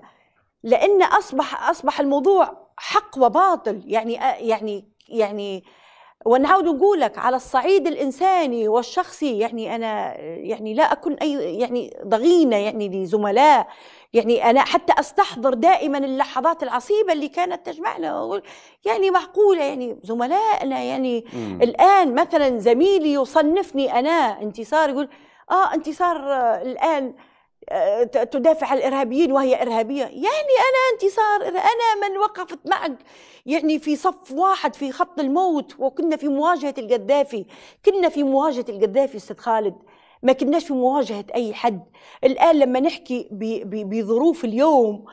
لان اصبح اصبح الموضوع حق وباطل يعني آه، يعني يعني ونعود نقول لك على الصعيد الانساني والشخصي يعني انا يعني لا اكن اي يعني ضغينه يعني لزملاء يعني أنا حتى أستحضر دائما اللحظات العصيبة اللي كانت تجمعنا يعني معقولة يعني زملائنا يعني مم. الآن مثلا زميلي يصنفني أنا انتصار يقول آه انتصار آه، الآن آه، تدافع عن الارهابيين وهي ارهابيه يعني انا انتصار انا من وقفت معك يعني في صف واحد في خط الموت وكنا في مواجهه القذافي كنا في مواجهه القذافي استاذ خالد ما كناش في مواجهة أي حد الآن لما نحكي بظروف اليوم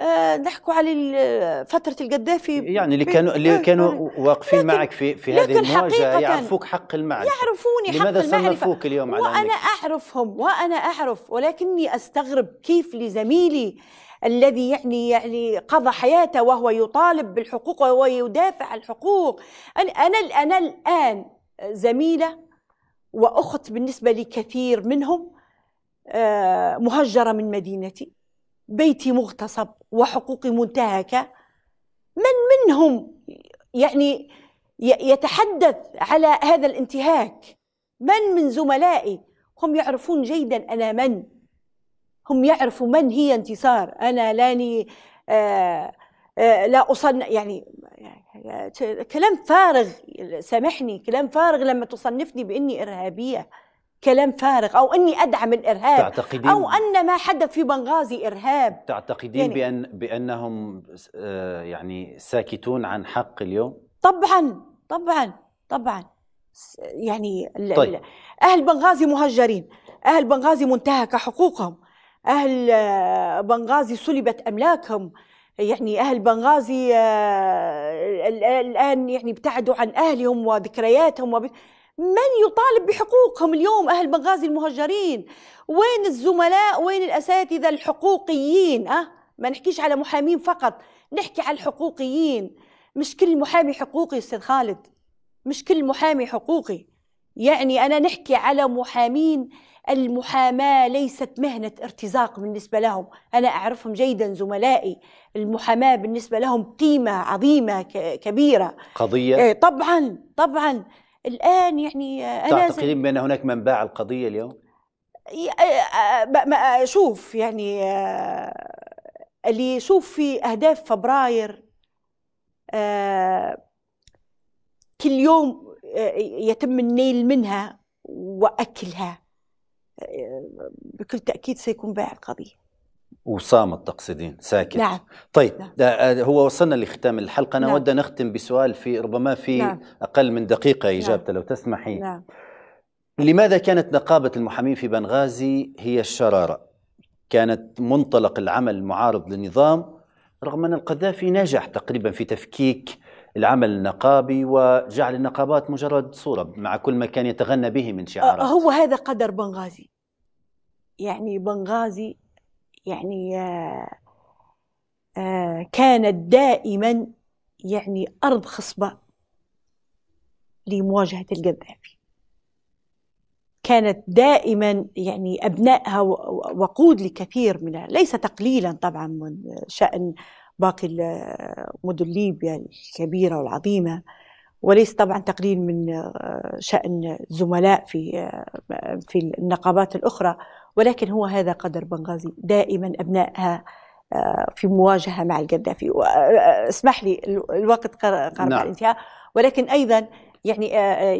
آه نحكوا على فترة القذافي يعني اللي كانوا اللي كانوا واقفين معك في في هذه المواجهة يعرفوك حق المعرفة يعرفوني حق المعرفة لماذا صنفوك اليوم على وأنا أعرفهم وأنا أعرف ولكني أستغرب كيف لزميلي الذي يعني يعني قضى حياته وهو يطالب بالحقوق وهو يدافع عن الحقوق أنا أنا الآن زميلة وأخت بالنسبة لكثير منهم آه، مهجرة من مدينتي بيتي مغتصب وحقوقي منتهكة من منهم يعني يتحدث على هذا الانتهاك من من زملائي هم يعرفون جيدا أنا من هم يعرفوا من هي انتصار أنا لاني آه لا أصنف يعني،, يعني كلام فارغ سامحني كلام فارغ لما تصنفني بإني إرهابية كلام فارغ او اني ادعم الارهاب تعتقدين او ان ما حدث في بنغازي ارهاب تعتقدين يعني بان بانهم آه، يعني ساكتون عن حق اليوم طبعا طبعا طبعا يعني طيب. اهل بنغازي مهجرين اهل بنغازي منتهك حقوقهم اهل آه، بنغازي سلبت املاكهم يعني أهل بنغازي آه، آه، الآن يعني ابتعدوا عن أهلهم وذكرياتهم وب... من يطالب بحقوقهم اليوم أهل بنغازي المهجرين وين الزملاء وين الأساتذة الحقوقيين أه؟ ما نحكيش على محامين فقط نحكي على الحقوقيين مش كل محامي حقوقي أستاذ خالد مش كل محامي حقوقي يعني أنا نحكي على محامين المحاماة ليست مهنة ارتزاق بالنسبة لهم أنا أعرفهم جيدا زملائي المحاماة بالنسبة لهم قيمة عظيمة كبيرة قضية إيه، طبعا طبعا الآن يعني آه، أنا تعتقدين بأن هناك من باع القضية اليوم؟ آه، آه، شوف يعني اللي يشوف في أهداف فبراير كل يوم يتم النيل منها وأكلها آه، بكل تاكيد سيكون بيع القضيه وصامت تقصدين ساكت نعم طيب نعم. ده آه، هو وصلنا لختام الحلقه انا نعم. اود ان اختم بسؤال في ربما في نعم. اقل من دقيقه نعم. اجابته نعم. لو تسمحي نعم. لماذا كانت نقابه المحامين في بنغازي هي الشراره كانت منطلق العمل المعارض للنظام رغم ان القذافي نجح تقريبا في تفكيك العمل النقابي وجعل النقابات مجرد صورة مع كل ما كان يتغنى به من شعارات آه، هو هذا قدر بنغازي يعني بنغازي يعني آه، آه، كانت دائما يعني أرض خصبة لمواجهة القذافي كانت دائما يعني أبنائها وقود لكثير من ليس تقليلا طبعا من شأن باقي مدن ليبيا الكبيرة والعظيمة وليس طبعا تقليل من آه، شأن زملاء في آه، في النقابات الأخرى ولكن هو هذا قدر بنغازي دائما أبنائها آه، في مواجهة مع القذافي اسمح لي الوقت قرب نعم. الانتهاء ولكن أيضا يعني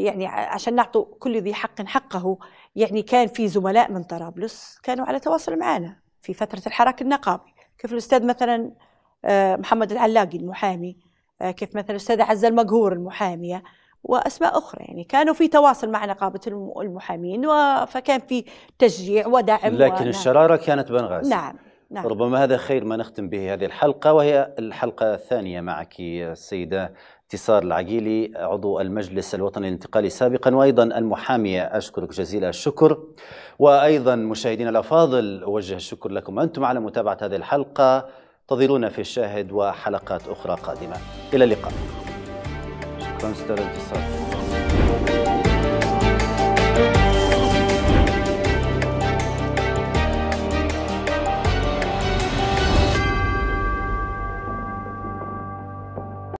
يعني عشان نعطوا كل ذي حق حقه يعني كان في زملاء من طرابلس كانوا على تواصل معنا في فترة الحراك النقابي كيف الأستاذ مثلا آه، محمد العلاقي المحامي آه، كيف مثلا الاستاذه عزه المقهور المحاميه واسماء اخرى يعني كانوا في تواصل مع نقابه المحامين فكان في تشجيع ودعم لكن الشراره كانت بنغازي نعم نعم. ربما هذا خير ما نختم به هذه الحلقة وهي الحلقة الثانية معك السيدة انتصار العقيلي عضو المجلس الوطني الانتقالي سابقا وأيضا المحامية أشكرك جزيل الشكر وأيضا مشاهدينا الأفاضل أوجه الشكر لكم أنتم على متابعة هذه الحلقة انتظرونا في الشاهد وحلقات أخرى قادمة إلى اللقاء شكرا استاذ